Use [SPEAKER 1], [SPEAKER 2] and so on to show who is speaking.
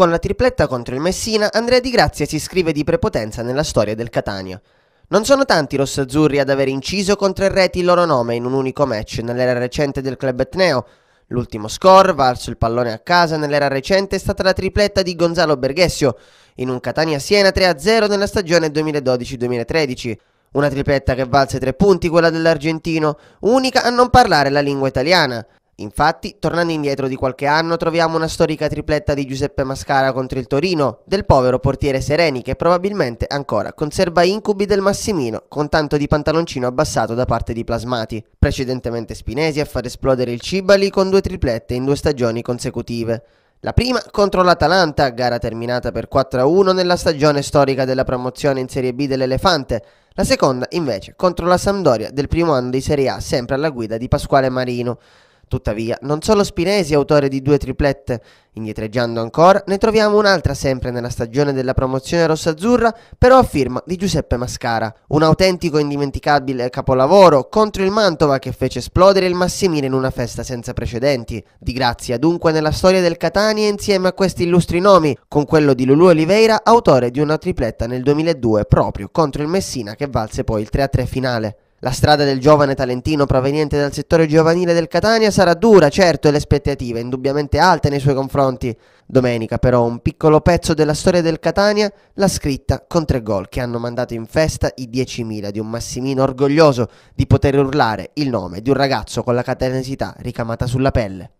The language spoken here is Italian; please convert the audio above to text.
[SPEAKER 1] Con la tripletta contro il Messina, Andrea Di Grazia si scrive di prepotenza nella storia del Catania. Non sono tanti i rossazzurri ad aver inciso con tre reti il loro nome in un unico match nell'era recente del club etneo. L'ultimo score, valso il pallone a casa nell'era recente, è stata la tripletta di Gonzalo Berghessio in un Catania-Siena 3-0 nella stagione 2012-2013. Una tripletta che valse tre punti quella dell'argentino, unica a non parlare la lingua italiana. Infatti, tornando indietro di qualche anno, troviamo una storica tripletta di Giuseppe Mascara contro il Torino, del povero portiere Sereni che probabilmente ancora conserva incubi del Massimino, con tanto di pantaloncino abbassato da parte di Plasmati, precedentemente Spinesi a far esplodere il Cibali con due triplette in due stagioni consecutive. La prima contro l'Atalanta, gara terminata per 4-1 nella stagione storica della promozione in Serie B dell'Elefante, la seconda invece contro la Sampdoria del primo anno di Serie A sempre alla guida di Pasquale Marino. Tuttavia, non solo Spinesi è autore di due triplette, indietreggiando ancora, ne troviamo un'altra sempre nella stagione della promozione rossa-azzurra, però a firma di Giuseppe Mascara, un autentico e indimenticabile capolavoro contro il Mantova che fece esplodere il Massimile in una festa senza precedenti. Di grazia dunque nella storia del Catania insieme a questi illustri nomi, con quello di Lulu Oliveira, autore di una tripletta nel 2002 proprio contro il Messina che valse poi il 3-3 finale. La strada del giovane talentino proveniente dal settore giovanile del Catania sarà dura, certo, e le aspettative indubbiamente alte nei suoi confronti. Domenica però un piccolo pezzo della storia del Catania l'ha scritta con tre gol che hanno mandato in festa i 10.000 di un Massimino orgoglioso di poter urlare il nome di un ragazzo con la catanesità ricamata sulla pelle.